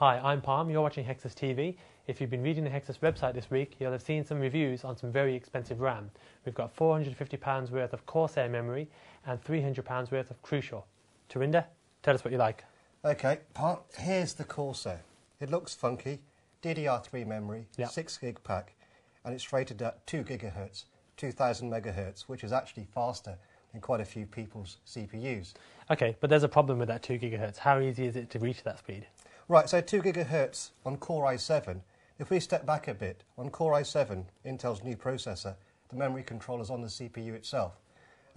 Hi, I'm Palm. You're watching Hexus TV. If you've been reading the Hexus website this week, you'll have seen some reviews on some very expensive RAM. We've got £450 worth of Corsair memory and £300 worth of Crucial. Torinda, tell us what you like. Okay, Palm, here's the Corsair. It looks funky, DDR3 memory, yep. 6 gig pack, and it's rated at 2 gigahertz, 2000 megahertz, which is actually faster than quite a few people's CPUs. Okay, but there's a problem with that 2 gigahertz. How easy is it to reach that speed? Right, so 2 gigahertz on Core i7. If we step back a bit, on Core i7, Intel's new processor, the memory controller is on the CPU itself.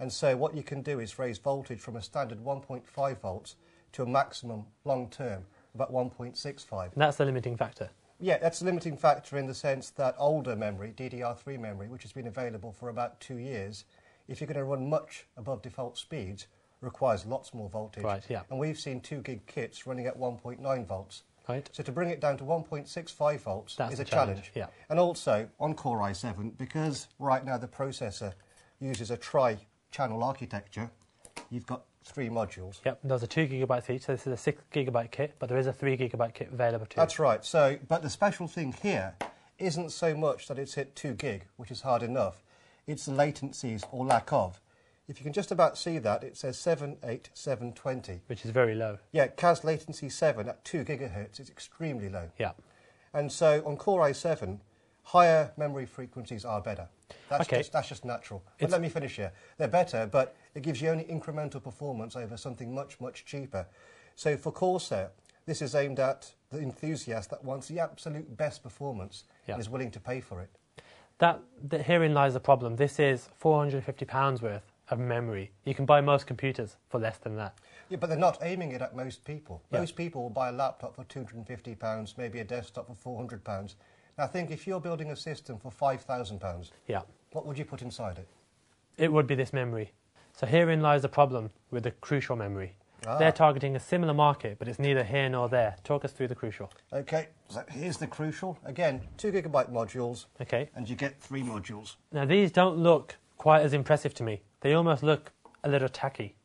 And so what you can do is raise voltage from a standard 1.5 volts to a maximum long term, about 1.65. that's the limiting factor? Yeah, that's the limiting factor in the sense that older memory, DDR3 memory, which has been available for about two years, if you're going to run much above default speeds, requires lots more voltage. Right, yeah. And we've seen 2 gig kits running at 1.9 volts. Right. So to bring it down to 1.65 volts That's is a challenge. challenge. Yeah. And also on Core i7, because right now the processor uses a tri-channel architecture, you've got three modules. Yep, there's a two gigabyte each. So this is a six gigabyte kit, but there is a three gigabyte kit available too. That's right. So, but the special thing here isn't so much that it's hit two gig, which is hard enough. It's the latencies or lack of. If you can just about see that, it says 78720. Which is very low. Yeah, CAS latency 7 at 2 gigahertz is extremely low. Yeah. And so on Core i7, higher memory frequencies are better. That's, okay. just, that's just natural. But it's let me finish here. They're better, but it gives you only incremental performance over something much, much cheaper. So for Corsair, this is aimed at the enthusiast that wants the absolute best performance yeah. and is willing to pay for it. That, that herein lies the problem. This is £450 worth of memory. You can buy most computers for less than that. Yeah, but they're not aiming it at most people. Yeah. Most people will buy a laptop for £250, maybe a desktop for £400. Now, think if you're building a system for £5,000, yeah. what would you put inside it? It would be this memory. So herein lies the problem with the crucial memory. Ah. They're targeting a similar market, but it's neither here nor there. Talk us through the crucial. Okay, so here's the crucial. Again, two gigabyte modules. Okay. And you get three modules. Now, these don't look quite as impressive to me. They almost look a little tacky.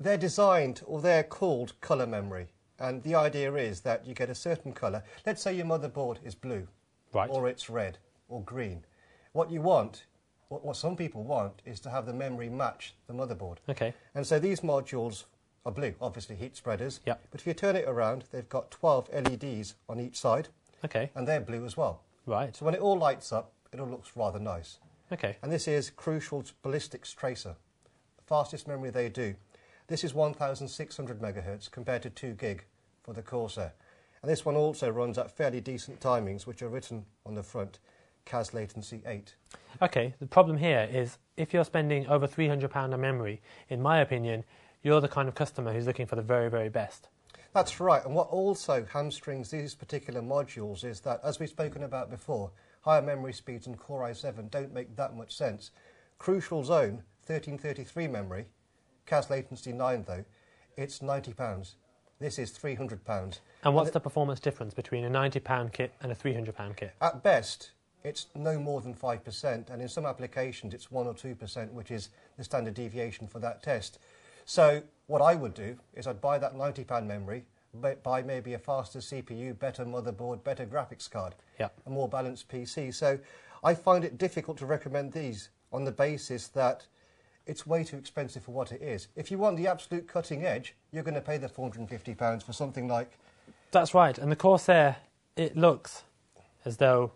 They're designed, or they're called colour memory. And the idea is that you get a certain colour. Let's say your motherboard is blue, right. or it's red, or green. What you want, what, some people want, is to have the memory match the motherboard. Okay. And so these modules are blue, obviously heat spreaders. Yep. But if you turn it around, they've got 12 LEDs on each side. Okay. And they're blue as well. Right. So when it all lights up, it all looks rather nice. Okay. And this is Crucial's ballistics tracer, the fastest memory they do. This is 1,600 megahertz compared to 2 gig for the Corsair. And this one also runs at fairly decent timings, which are written on the front, CAS latency 8. Okay, the problem here is if you're spending over £300 on memory, in my opinion, you're the kind of customer who's looking for the very, very best. That's right. And what also hamstrings these particular modules is that, as we've spoken about before, higher memory speeds and Core i7 don't make that much sense. Crucial Zone, 1333 memory, CAS latency 9 though, it's £90. This is £300. And what's and the performance difference between a £90 kit and a £300 kit? At best, it's no more than 5%, and in some applications it's 1 or 2%, which is the standard deviation for that test. So what I would do is I'd buy that £90 memory, by maybe a faster CPU, better motherboard, better graphics card, yeah. a more balanced PC. So I find it difficult to recommend these on the basis that it's way too expensive for what it is. If you want the absolute cutting edge, you're going to pay the £450 for something like. That's right. And the Corsair, it looks as though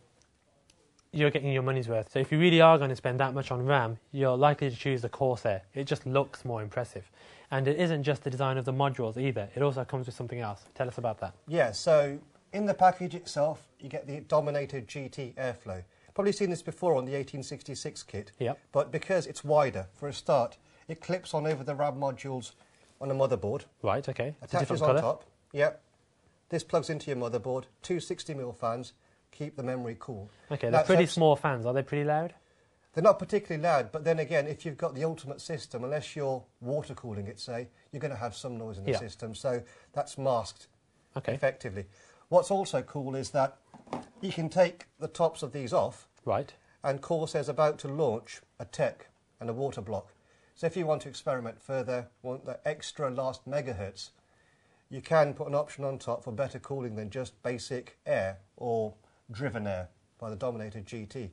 you're getting your money's worth. So if you really are going to spend that much on RAM, you're likely to choose the Corsair. It just looks more impressive. And it isn't just the design of the modules either. It also comes with something else. Tell us about that. Yeah, so in the package itself, you get the Dominator GT Airflow. Probably seen this before on the 1866 kit. Yep. But because it's wider, for a start, it clips on over the RAM modules on a motherboard. Right, okay. attaches on colour. top. Yep. This plugs into your motherboard, two 60mm fans, keep the memory cool. Okay, they're pretty small fans. Are they pretty loud? They're not particularly loud, but then again, if you've got the ultimate system, unless you're water cooling it, say, you're going to have some noise in the yeah. system. So that's masked okay. effectively. What's also cool is that you can take the tops of these off. Right. And Corsair's about to launch a tech and a water block. So if you want to experiment further, want the extra last megahertz, you can put an option on top for better cooling than just basic air or driven there by the Dominator GT.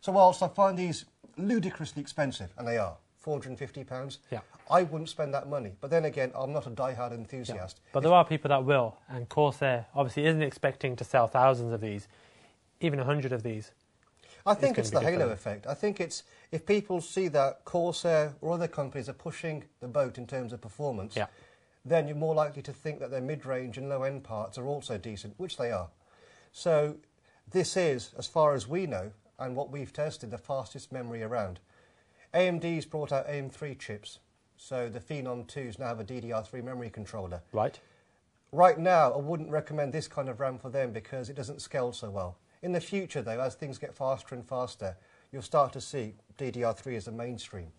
So whilst I find these ludicrously expensive, and they are, £450, yeah. I wouldn't spend that money. But then again, I'm not a die-hard enthusiast. Yeah. But if there are people that will, and Corsair obviously isn't expecting to sell thousands of these, even a hundred of these. I think it's, the halo effect. I think it's if people see that Corsair or other companies are pushing the boat in terms of performance, yeah. then you're more likely to think that their mid-range and low-end parts are also decent, which they are. So this is, as far as we know, and what we've tested, the fastest memory around. AMD's brought out AM3 chips, so the Phenom 2s now have a DDR3 memory controller. Right. Right now, I wouldn't recommend this kind of RAM for them because it doesn't scale so well. In the future, though, as things get faster and faster, you'll start to see DDR3 as a mainstream.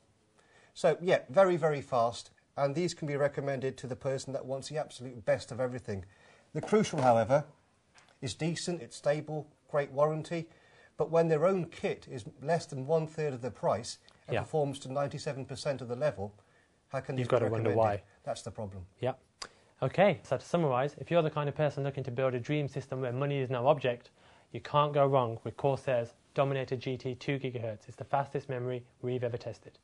So, yeah, very, very fast, and these can be recommended to the person that wants the absolute best of everything. The crucial, however, is decent, it's stable, great warranty. But when their own kit is less than one third of the price and yeah. performs to 97% of the level, how can you've got to wonder why? It? That's the problem. Yeah. Okay, so to summarize, if you're the kind of person looking to build a dream system where money is no object, you can't go wrong with Corsair's Dominator GT 2GHz. It's the fastest memory we've ever tested.